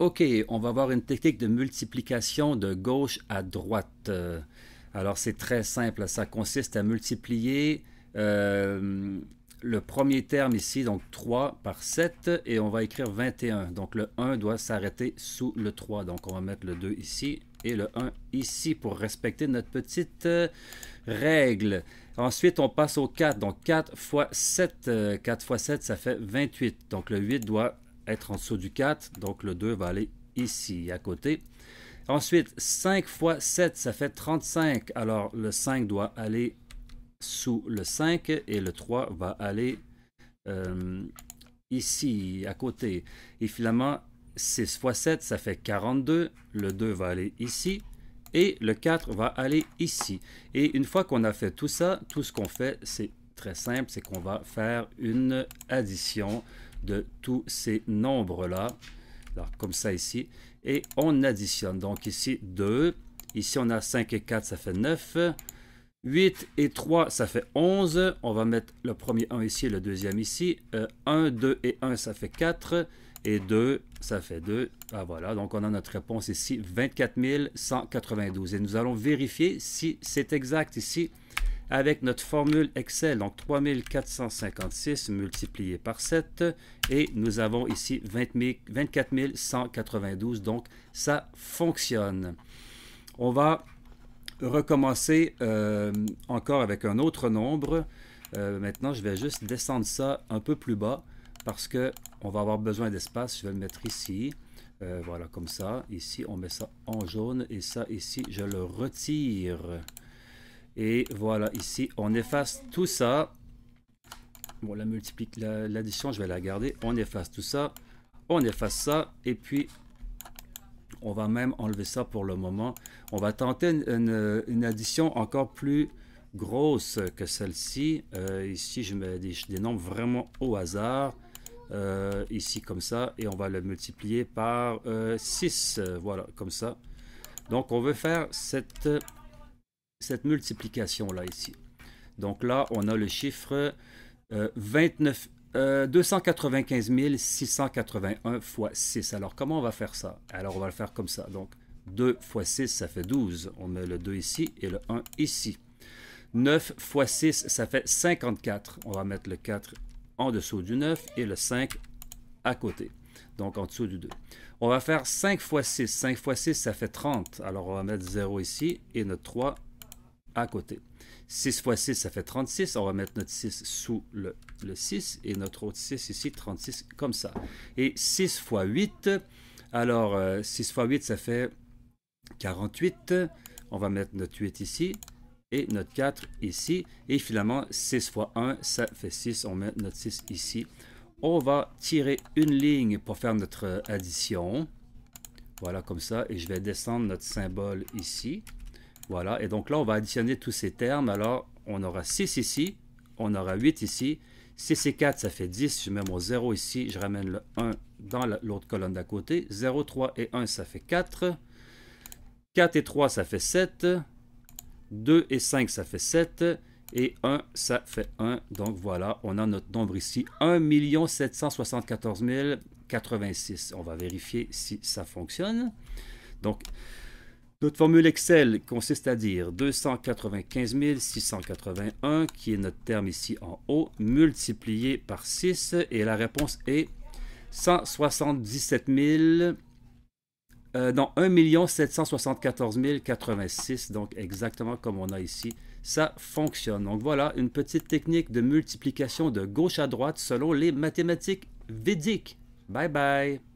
OK, on va avoir une technique de multiplication de gauche à droite. Euh, alors c'est très simple, ça consiste à multiplier euh, le premier terme ici, donc 3 par 7, et on va écrire 21. Donc le 1 doit s'arrêter sous le 3, donc on va mettre le 2 ici et le 1 ici pour respecter notre petite euh, règle. Ensuite, on passe au 4. Donc 4 fois 7, 4 fois 7, ça fait 28. Donc le 8 doit être en dessous du 4, donc le 2 va aller ici, à côté. Ensuite, 5 fois 7, ça fait 35. Alors, le 5 doit aller sous le 5 et le 3 va aller euh, ici, à côté. Et finalement, 6 x 7, ça fait 42. Le 2 va aller ici et le 4 va aller ici. Et une fois qu'on a fait tout ça, tout ce qu'on fait, c'est très simple, c'est qu'on va faire une addition de tous ces nombres-là. comme ça ici. Et on additionne. Donc ici, 2. Ici, on a 5 et 4, ça fait 9. 8 et 3, ça fait 11. On va mettre le premier 1 ici et le deuxième ici. 1, euh, 2 et 1, ça fait 4. Et 2, ça fait 2. Ah voilà, donc on a notre réponse ici, 24 192. Et nous allons vérifier si c'est exact ici avec notre formule Excel, donc 3456 multiplié par 7, et nous avons ici 20 24 192, donc ça fonctionne. On va recommencer euh, encore avec un autre nombre. Euh, maintenant, je vais juste descendre ça un peu plus bas parce qu'on va avoir besoin d'espace. Je vais le mettre ici. Euh, voilà, comme ça. Ici, on met ça en jaune et ça, ici, je le retire. Et voilà, ici, on efface tout ça. Bon, la l'addition, je vais la garder. On efface tout ça. On efface ça. Et puis, on va même enlever ça pour le moment. On va tenter une, addition encore plus grosse que celle-ci. Euh, ici, je mets des, nombres vraiment au hasard. Euh, ici, comme ça. Et on va le multiplier par 6. Euh, voilà, comme ça. Donc, on veut faire cette cette multiplication-là ici. Donc là, on a le chiffre 29, 295 681 fois 6. Alors, comment on va faire ça? Alors, on va le faire comme ça. Donc, 2 fois 6, ça fait 12. On met le 2 ici et le 1 ici. 9 fois 6, ça fait 54. On va mettre le 4 en dessous du 9 et le 5 à côté. Donc, en dessous du 2. On va faire 5 fois 6. 5 fois 6, ça fait 30. Alors, on va mettre 0 ici et notre 3 à côté. 6 x 6, ça fait 36. On va mettre notre 6 sous le, 6 et notre autre 6 ici, 36, comme ça. Et 6 x 8, alors 6 x 8, ça fait 48. On va mettre notre 8 ici et notre 4 ici. Et finalement, 6 x 1, ça fait 6. On met notre 6 ici. On va tirer une ligne pour faire notre addition. Voilà, comme ça. Et je vais descendre notre symbole ici. Voilà, et donc là, on va additionner tous ces termes. Alors, on aura 6 ici, on aura 8 ici. 6 et 4, ça fait 10. Je mets mon 0 ici, je ramène le 1 dans l'autre colonne d'à côté. 0, 3 et 1, ça fait 4. 4 et 3, ça fait 7. 2 et 5, ça fait 7. Et 1, ça fait 1. Donc voilà, on a notre nombre ici. 1 774 086. On va vérifier si ça fonctionne. Donc, notre formule Excel consiste à dire 295 681, qui est notre terme ici en haut, multiplié par 6, et la réponse est 177 000, euh, non, 1 774 086, donc exactement comme on a ici, ça fonctionne. Donc voilà, une petite technique de multiplication de gauche à droite selon les mathématiques védiques. Bye bye!